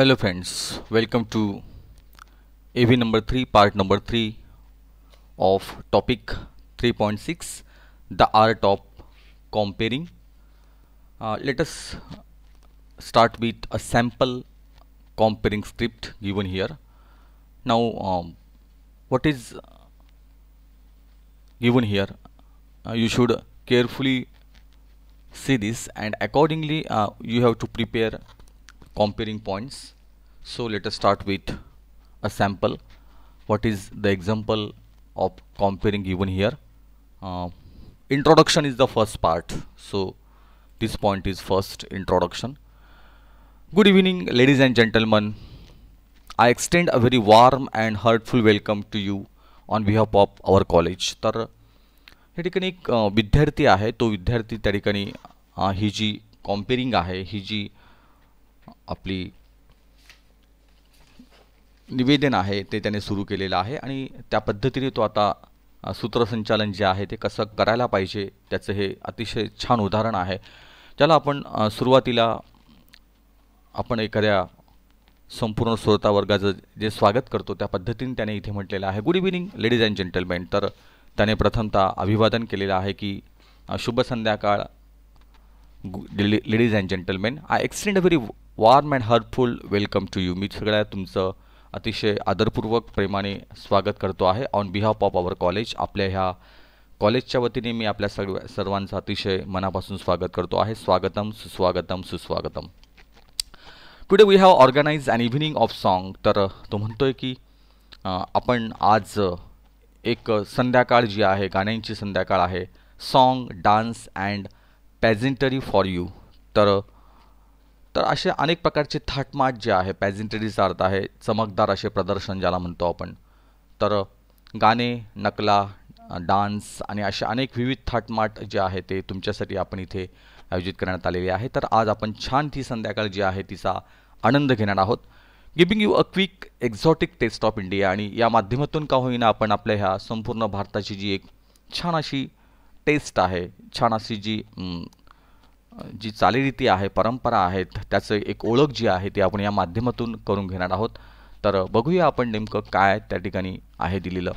hello friends welcome to AV number 3 part number 3 of topic 3.6 the art of comparing uh, let us start with a sample comparing script given here now um, what is given here uh, you should carefully see this and accordingly uh, you have to prepare comparing points so let us start with a sample what is the example of comparing given here uh, introduction is the first part so this point is first introduction good evening ladies and gentlemen I extend a very warm and heartfelt welcome to you on behalf of our college. तर या ठिकाणी एक तो विद्यार्थी त्या ठिकाणी ही आहे ही आपली निवेदन आहे ते त्याने सुरू केलेलं आहे आणि त्या पद्धतीने तो आता सूत्रसंचालन जे आहे ते कसं करायला पाहिजे त्याचं हे अतिशय छान उदाहरण आहे ज्याला आपण सुरुवातीला आपण एखाद्या संपूर्ण श्रोता वर्गाचं जे स्वागत करतो त्या पद्धतीने त्याने इथे म्हटलेलं आहे good evening ladies and gentleman तर त्याने प्रथमतः अभिवादन केलेलं आहे की शुभ संध्याकाळ ladies and gentleman I extend a very warm and heartful welcome to you मी सगळ्या तुमचं अतिशय आदरपूर्वक प्रेमाने स्वागत करतो आहे on behalf of our college आपल्या ह्या कॉलेजच्या वतीने मी आपल्या सर्व सर्वांचं अतिशय मनापासून स्वागत करतो आहे स्वागतम सुस्वागतम सुस्वागतम today we have organise an evening of song तर तो म्हणतो आहे की आपण आज एक संध्याकाळ जी आहे गाण्यांची संध्याकाळ आहे song dance and pageantry for you तर तर असे अनेक प्रकारचे थाटमाट जे आहे पॅझेंटरीचा अर्थ आहे चमकदार असे प्रदर्शन ज्याला म्हणतो आपण तर गाणे नकला डान्स आणि असे अनेक विविध थाटमाट जे आहे ते तुमच्यासाठी आपण इथे आयोजित करण्यात आलेले आहे तर आज आपण छान ती संध्याकाळ जी आहे तिचा आनंद घेणार आहोत giving you a quick exotic taste of India आणि या माध्यमातून का होईना आपण आपल्या ह्या संपूर्ण भारताची जी एक छान अशी टेस्ट आहे छान अशी जी जी चालीरीती आहे परंपरा आहेत त्याचं एक ओळख जी आहे ती आपण या माध्यमातून करून घेणार आहोत तर बघूया आपण नेमकं काय त्या ठिकाणी आहे दिलेलं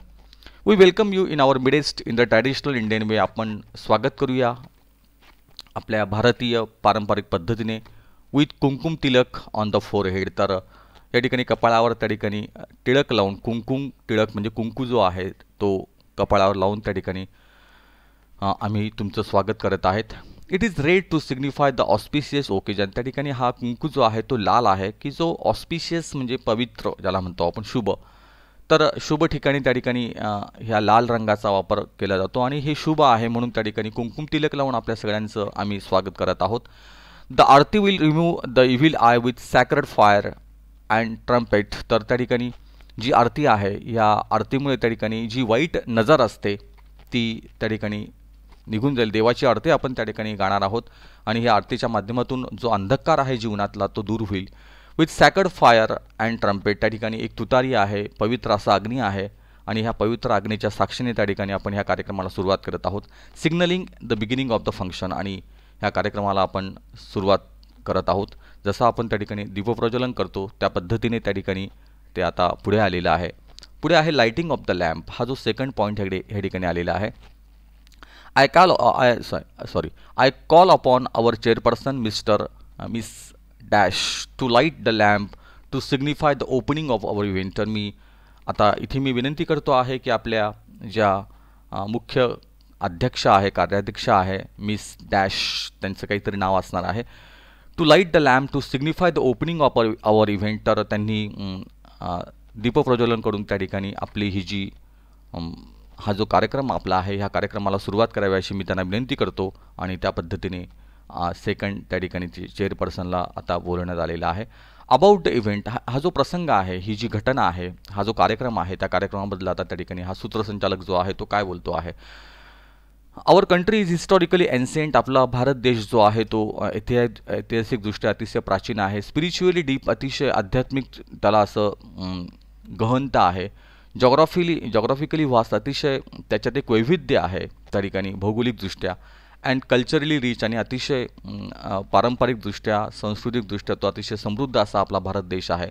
we welcome you in our midst in the traditional Indian way आपण स्वागत करूया आपल्या भारतीय पारंपरिक पद्धतीने with kumkum tilak on the forehead तर या ठिकाणी कपाळावर त्या ठिकाणी टिळक लावून कुंकुम टिळक म्हणजे कुंकू जो आहे तो कपाळावर लावून त्या ठिकाणी आम्ही तुमचं स्वागत करत आहेत it is red to signify the auspicious occasion त्या ठिकाणी हा कुंकू जो आहे तो लाल आहे की जो ऑस्पिशियस म्हणजे पवित्र ज्याला म्हणतो आपण शुभ तर शुभ ठिकाणी त्या ठिकाणी ह्या लाल रंगाचा वापर केला जातो आणि हे शुभ आहे म्हणून त्या ठिकाणी कुंकुम तिलक लावून आपल्या सगळ्यांचं आम्ही स्वागत करत आहोत the aarti will remove the evil eye with sacred fire and trumpet तर त्या ठिकाणी जी आरती आहे या आरतीमुळे त्या ठिकाणी जी वाईट नजर असते ती त्या ठिकाणी निघून जाईल देवाची आरती आपण त्या ठिकाणी गाणार आहोत आणि ह्या आरतीच्या माध्यमातून जो अंधकार आहे जीवनातला तो दूर होईल with sacred fire and trumpet त्या ठिकाणी एक तुतारी आहे पवित्र असा अग्नी आहे आणि ह्या पवित्र अग्नीच्या साक्षीने त्या ठिकाणी आपण ह्या कार्यक्रमाला सुरुवात करत आहोत signalling the beginning of the function आणि ह्या कार्यक्रमाला आपण सुरुवात करत आहोत जसं आपण त्या ठिकाणी दीपप्रज्वलन करतो त्या पद्धतीने त्या ठिकाणी ते आता पुढे आलेलं आहे पुढे आहे लाइटिंग ऑफ द लॅम्प हा जो सेकंड पॉईंट ह्याकडे ह्या ठिकाणी आलेला आहे I call I sorry sorry I call upon our chairperson mister miss dash to light the lamp to signify the opening of our event तर मी आता इथे मी विनंती करतो आहे की आपल्या ज्या मुख्य अध्यक्ष आहे कार्याध्यक्ष आहे मिस डॅश त्यांचं काहीतरी नाव असणार आहे to light the lamp to signify the opening of our event तर त्यांनी दीपप्रज्वलन करून त्या ठिकाणी आपली ही जी हा जो कार्यक्रम आपला आहे ह्या कार्यक्रमाला सुरुवात करावी अशी मी त्यांना विनंती करतो आणि त्या पद्धतीने सेकंड त्या ठिकाणी चेअरपर्सनला आता बोलण्यात आलेला आहे अबाउट द इव्हेंट हा हा जो प्रसंग आहे ही जी घटना आहे हा जो कार्यक्रम आहे त्या कार्यक्रमाबद्दल आता त्या ठिकाणी हा सूत्रसंचालक जो आहे तो काय बोलतो आहे our country is historically ancient आपला भारत देश जो आहे तो ऐतिहा ऐतिहासिकदृष्ट्या अतिशय प्राचीन आहे स्पिरिच्युअली डीप अतिशय आध्यात्मिक त्याला असं गहनता आहे जॉग्राफिली जॉग्राफिकली वास अतिशय त्याच्यात एक वैविध्य आहे त्या ठिकाणी भौगोलिकदृष्ट्या अँड कल्चरली रिच आणि अतिशय पारंपरिकदृष्ट्या सांस्कृतिकदृष्ट्या तो अतिशय समृद्ध असा आपला भारत देश आहे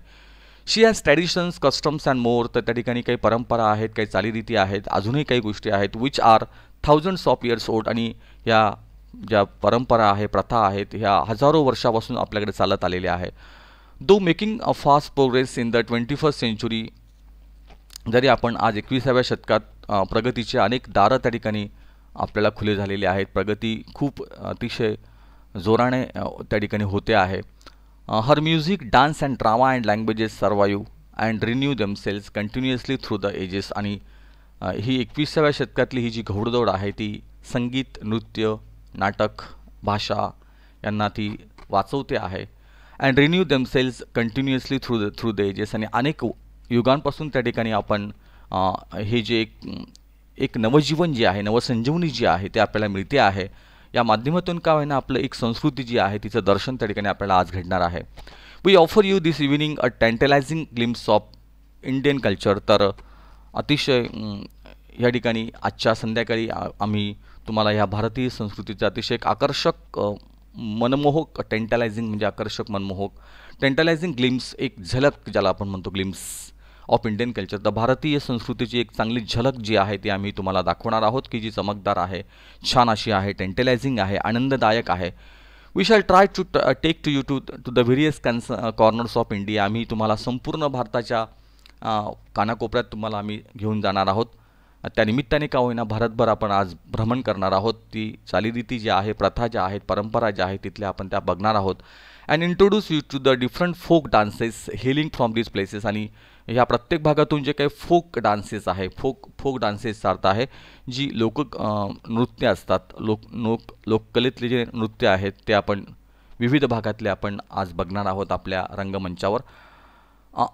she has traditions customs and more तर त्या ठिकाणी काही परंपरा आहेत काही चालीरीती आहेत अजूनही काही गोष्टी आहेत which are thousands of years old आणि या ज्या परंपरा आहे प्रथा आहेत ह्या हजारो वर्षापासून आपल्याकडे चालत आलेल्या आहे though making a fast progress in the twenty first century जरी आपण आज एकविसाव्या शतकात प्रगतीचे अनेक दारं त्या ठिकाणी आपल्याला खुले झालेले आहेत प्रगती खूप अतिशय जोराने त्या ठिकाणी होते आहे her music dance and drama and languages survive and renew selves continuously through the ages आणि ही एकविसाव्या शतकातली ही जी घोडदौड आहे ती संगीत नृत्य नाटक भाषा यांना ती वाचवते आहे and renew selves continuously through the through the ages आणि अनेक युगांपासून त्या ठिकाणी आपण हे जे एक एक नवजीवन जे आहे नवसंजीवनी जी आहे ते आपल्याला मिळते आहे या माध्यमातून का होईना आपलं एक संस्कृती जी आहे तिचं दर्शन त्या ठिकाणी आपल्याला आज घडणार आहे we offer you this evening a tantalising glimpse of Indian culture तर अतिशय या ठिकाणी आजच्या संध्याकाळी आम्ही तुम्हाला या भारतीय संस्कृतीचं अतिशय एक आकर्षक मनमोहक टेंटलायझिंग म्हणजे आकर्षक मनमोहक टेंटलायझिंग ग्लिम्स एक झलक ज्याला आपण म्हणतो ग्लिम्स ऑफ इंडियन कल्चर तर भारतीय संस्कृतीची एक चांगली झलक जी आहे ती आम्ही तुम्हाला दाखवणार आहोत की जी चमकदार आहे छान अशी आहे टेंटेलायझिंग आहे आनंददायक आहे we shall try to take to you to to the various cons corners of India आम्ही तुम्हाला संपूर्ण भारताच्या uh, कानाकोपऱ्यात तुम्हाला आम्ही घेऊन जाणार आहोत त्यानिमित्ताने का होईना भारतभर आपण आज भ्रमण करणार आहोत ती चालीरीती जी आहे प्रथा ज्या आहेत परंपरा ज्या आहेत तिथल्या आपण त्या बघणार आहोत and introduce you to the different folk dances hailing from these places आणि ह्या प्रत्येक भागातून जे काही फोक डान्सेस आहे फोक फोक डान्सेस सारत आहे जी लोक नृत्य असतात लोक लोक लोककलेतले जे नृत्य आहेत ते आपण विविध भागातले आपण आज बघणार आहोत आपल्या रंगमंचावर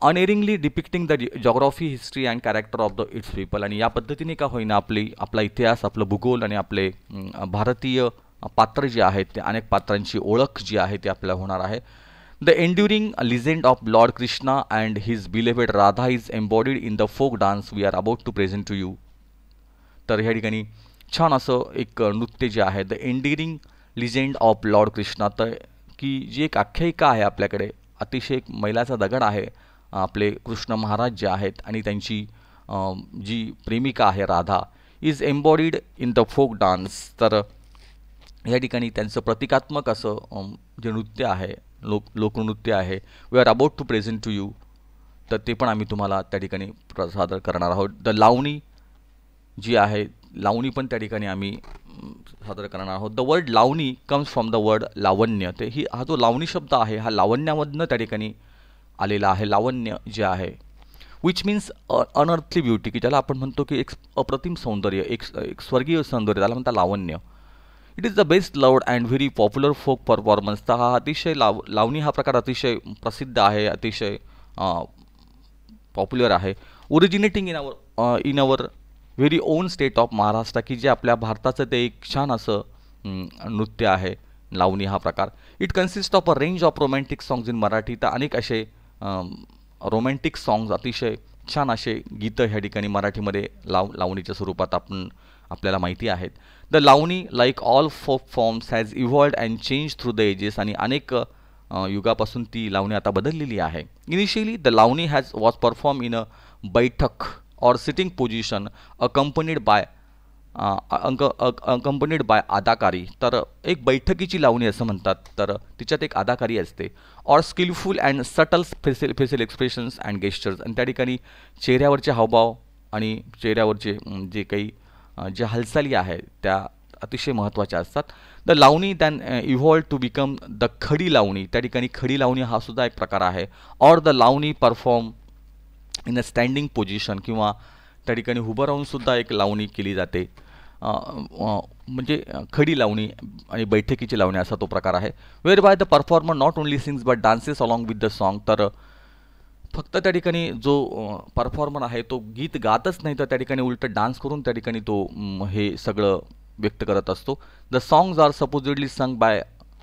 unerringly depicting the geography history and character of the its people आणि या पद्धतीने का होईना आपली आपला इतिहास आपलं भूगोल आणि आपले भारतीय पात्र जे आहेत ते अनेक पात्रांची ओळख जी आहे ती आपल्याला होणार आहे The enduring legend of Lord Krishna and his beloved Radha is embodied in the folk dance we are about to present to you तर ह्या ठिकाणी छान असं एक नृत्य जे आहे the enduring legend of Lord Krishna तर की जी एक आख्यायिका आहे आपल्याकडे अतिशय एक मैलाचा दगड आहे आपले कृष्ण महाराज जे आहेत आणि त्यांची जी प्रेमिका आहे Radha is embodied in the folk dance तर या ठिकाणी त्यांचं प्रतिकात्मक असं जे नृत्य आहे लोक लोकनृत्य आहे we are about to present to you तर ते पण आम्ही तुम्हाला त्या ठिकाणी सादर करणार आहोत द लावणी जी आहे लावणी पण त्या ठिकाणी आम्ही सादर करणार आहोत the word lavani comes from the word lavanya ते ही हा जो लावणी शब्द आहे हा लावण्यामधनं त्या ठिकाणी आलेला आहे लावण्य जे आहे विच मीन्स अनअर्थली ब्युटी की ज्याला आपण म्हणतो की एक अप्रतिम सौंदर्य एक एक स्वर्गीय सौंदर्य त्याला म्हणतात लावण्य it is the best loved and very popular folk performance तर हा अतिशय लाव लावणी हा प्रकार अतिशय प्रसिद्ध आहे अतिशय पॉप्युलर आहे originating in our in our very own state of Maharashtra की जे आपल्या भारताचं ते एक छान असं नृत्य आहे लावणी हा प्रकार it consist of a range of romantic songs in Marathi तर अनेक असे रोमॅन्टिक सॉंग्स अतिशय छान असे गीतं ह्या ठिकाणी मराठीमध्ये लाव लावणीच्या स्वरूपात आपण आपल्याला माहिती आहेत द लावणी लाईक ऑल फो forms has evolved and change through the ages आणि अनेक युगापासून ती लावणी आता बदललेली आहे initially the lavani has was perform in a baithak or sitting position कंपनीड bye अंक कंपनीड बाय अदाकारी तर एक बैठकीची लावणी असं म्हणतात तर तिच्यात एक अदाकारी असते or skillful and subtle facial facial expressions and gestures आणि त्या ठिकाणी चेहऱ्यावरचे हावभाव आणि चेहऱ्यावरचे जे काही ज्या हालचाली आहेत त्या अतिशय महत्त्वाच्या असतात the lavani then evolve to become the khadi lavani त्या ठिकाणी खडी लावणी हा सुद्धा एक प्रकार आहे or the lavani perform in a standing position किंवा त्या ठिकाणी उभं राहूनसुद्धा एक लावणी केली जाते म्हणजे खडी लावणी आणि बैठकीची लावणी असा तो प्रकार आहे whereby the performer not only sings but dances along with the song तर फक्त त्या ठिकाणी जो परफॉर्मर आहे तो गीत गातच नाही तर त्या ठिकाणी उलट डान्स करून त्या ठिकाणी तो हे सगळं व्यक्त करत असतो the songs are supposedly sung by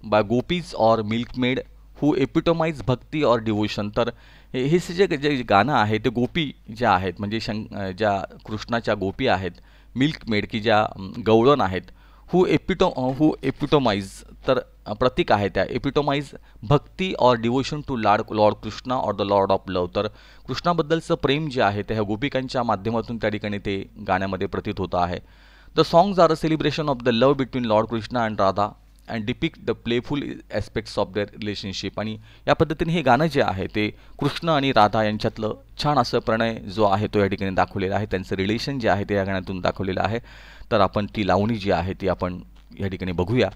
by gopis or milkmaid who epitomise bhakti or devotion तर हे जे जे गाणं आहे ते गोपी ज्या आहेत म्हणजे शं ज्या कृष्णाच्या गोपी आहेत मिल्क मेड की ज्या गवळण आहेत हु एपिटो हु एपिटोमाइज तर प्रतीक आहे त्या epitomise bhakti or devotion to lord lord Krishna or the lord of love तर कृष्णाबद्दलचं प्रेम जे आहे ते ह्या गोपिकांच्या माध्यमातून त्या ठिकाणी ते गाण्यामध्ये प्रतीत होतं आहे the songs are a celebration of the love between lord Krishna and Radha and depict the playful aspects of their relationship आणि या पद्धतीने हे गाणं जे आहे ते कृष्ण आणि राधा यांच्यातलं छान असं प्रणय जो आहे तो या ठिकाणी दाखवलेला आहे त्यांचं रिलेशन जे आहे ते या गाण्यातून दाखवलेलं आहे तर आपण ती लावणी जी आहे ती आपण या ठिकाणी बघूया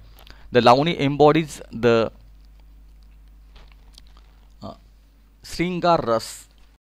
द लावणी एम्बॉडीज द श्रृंगार रस